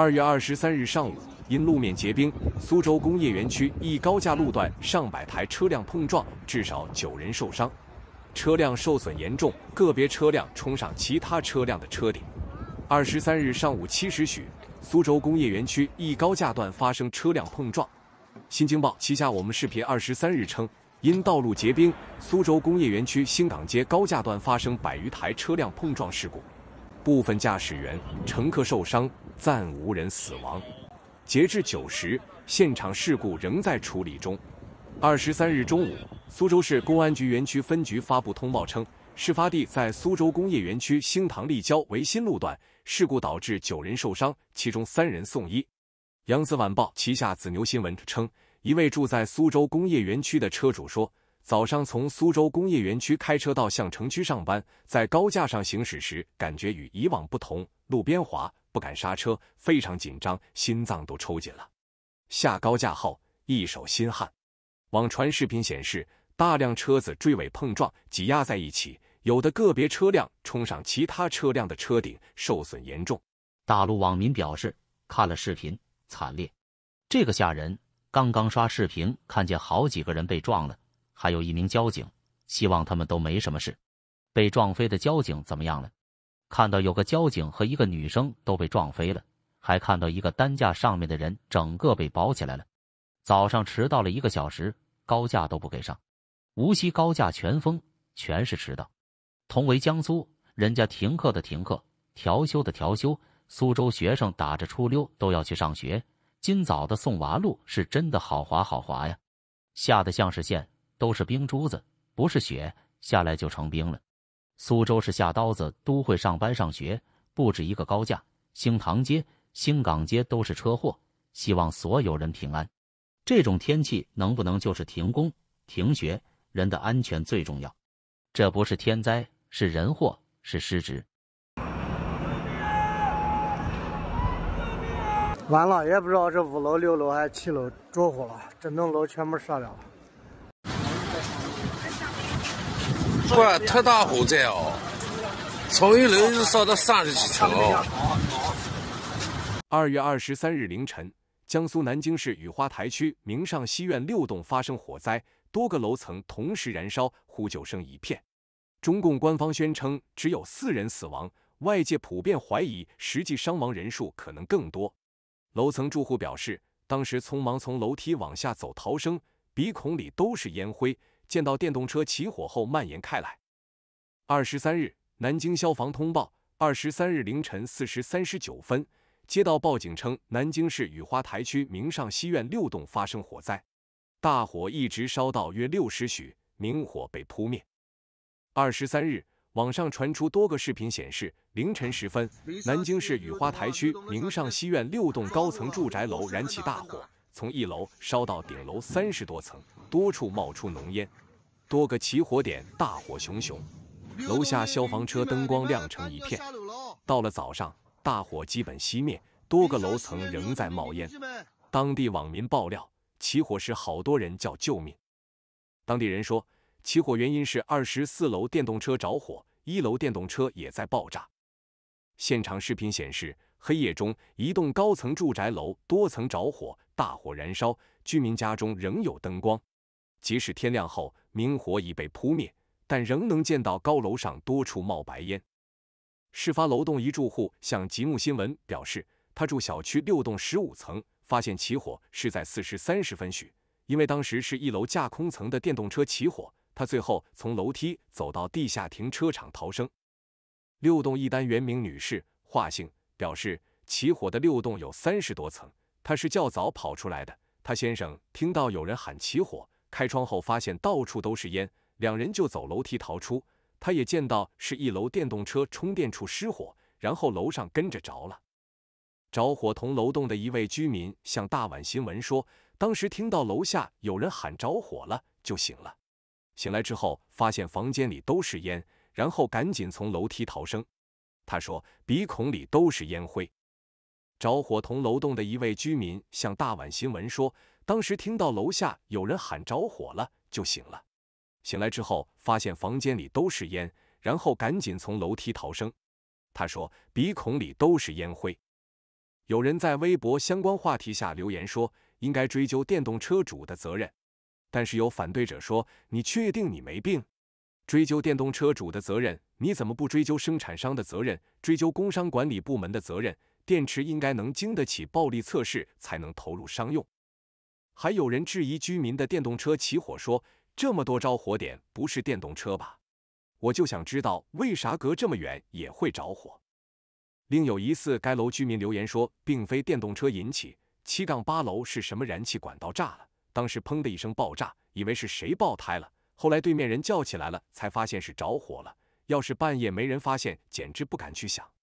二月二十三日上午，因路面结冰，苏州工业园区一高架路段上百台车辆碰撞，至少九人受伤，车辆受损严重，个别车辆冲上其他车辆的车顶。二十三日上午七时许，苏州工业园区一高架段发生车辆碰撞。新京报旗下我们视频二十三日称，因道路结冰，苏州工业园区新港街高架段发生百余台车辆碰撞事故，部分驾驶员、乘客受伤。暂无人死亡，截至九时，现场事故仍在处理中。二十三日中午，苏州市公安局园区分局发布通报称，事发地在苏州工业园区新塘立交维新路段，事故导致九人受伤，其中三人送医。扬子晚报旗下子牛新闻称，一位住在苏州工业园区的车主说，早上从苏州工业园区开车到向城区上班，在高架上行驶时感觉与以往不同，路边滑。不敢刹车，非常紧张，心脏都抽紧了。下高架后，一手心汗。网传视频显示，大量车子追尾碰撞，挤压在一起，有的个别车辆冲上其他车辆的车顶，受损严重。大陆网民表示，看了视频，惨烈，这个吓人。刚刚刷视频，看见好几个人被撞了，还有一名交警。希望他们都没什么事。被撞飞的交警怎么样了？看到有个交警和一个女生都被撞飞了，还看到一个担架上面的人整个被包起来了。早上迟到了一个小时，高价都不给上。无锡高价全封，全是迟到。同为江苏，人家停课的停课，调休的调休。苏州学生打着出溜都要去上学。今早的送娃路是真的好滑好滑呀，下的像是线，都是冰珠子，不是雪，下来就成冰了。苏州是下刀子都会上班上学，不止一个高架，兴塘街、兴港街都是车祸，希望所有人平安。这种天气能不能就是停工停学？人的安全最重要，这不是天灾，是人祸，是失职。完了，也不知道是五楼、六楼还是七楼着火了，整栋楼全部烧掉了。哇！特大火灾哦，从一楼就烧到三十几层哦。二月二十三日凌晨，江苏南京市雨花台区明上西苑六栋发生火灾，多个楼层同时燃烧，呼救声一片。中共官方宣称只有四人死亡，外界普遍怀疑实际伤亡人数可能更多。楼层住户表示，当时匆忙从楼梯往下走逃生，鼻孔里都是烟灰。见到电动车起火后蔓延开来。二十三日，南京消防通报：二十三日凌晨四时三十九分，接到报警称南京市雨花台区明上西苑六栋发生火灾，大火一直烧到约六时许，明火被扑灭。二十三日，网上传出多个视频显示，凌晨时分，南京市雨花台区明上西苑六栋高层住宅楼燃起大火。从一楼烧到顶楼三十多层，多处冒出浓烟，多个起火点，大火熊熊。楼下消防车灯光亮成一片。到了早上，大火基本熄灭，多个楼层仍在冒烟。当地网民爆料，起火时好多人叫救命。当地人说，起火原因是二十四楼电动车着火，一楼电动车也在爆炸。现场视频显示。黑夜中，一栋高层住宅楼多层着火，大火燃烧，居民家中仍有灯光。即使天亮后明火已被扑灭，但仍能见到高楼上多处冒白烟。事发楼栋一住户向吉木新闻表示，他住小区六栋十五层，发现起火是在四时三十分许，因为当时是一楼架空层的电动车起火，他最后从楼梯走到地下停车场逃生。六栋一单元名女士，化姓。表示起火的六栋有三十多层，他是较早跑出来的。他先生听到有人喊起火，开窗后发现到处都是烟，两人就走楼梯逃出。他也见到是一楼电动车充电处失火，然后楼上跟着着了。着火同楼栋的一位居民向大碗新闻说，当时听到楼下有人喊着火了就醒了，醒来之后发现房间里都是烟，然后赶紧从楼梯逃生。他说鼻孔里都是烟灰。着火同楼栋的一位居民向大碗新闻说，当时听到楼下有人喊着火了就醒了，醒来之后发现房间里都是烟，然后赶紧从楼梯逃生。他说鼻孔里都是烟灰。有人在微博相关话题下留言说，应该追究电动车主的责任，但是有反对者说，你确定你没病？追究电动车主的责任，你怎么不追究生产商的责任，追究工商管理部门的责任？电池应该能经得起暴力测试才能投入商用。还有人质疑居民的电动车起火，说这么多着火点不是电动车吧？我就想知道为啥隔这么远也会着火。另有疑似该楼居民留言说，并非电动车引起，七杠八楼是什么燃气管道炸了，当时砰的一声爆炸，以为是谁爆胎了。后来对面人叫起来了，才发现是着火了。要是半夜没人发现，简直不敢去想。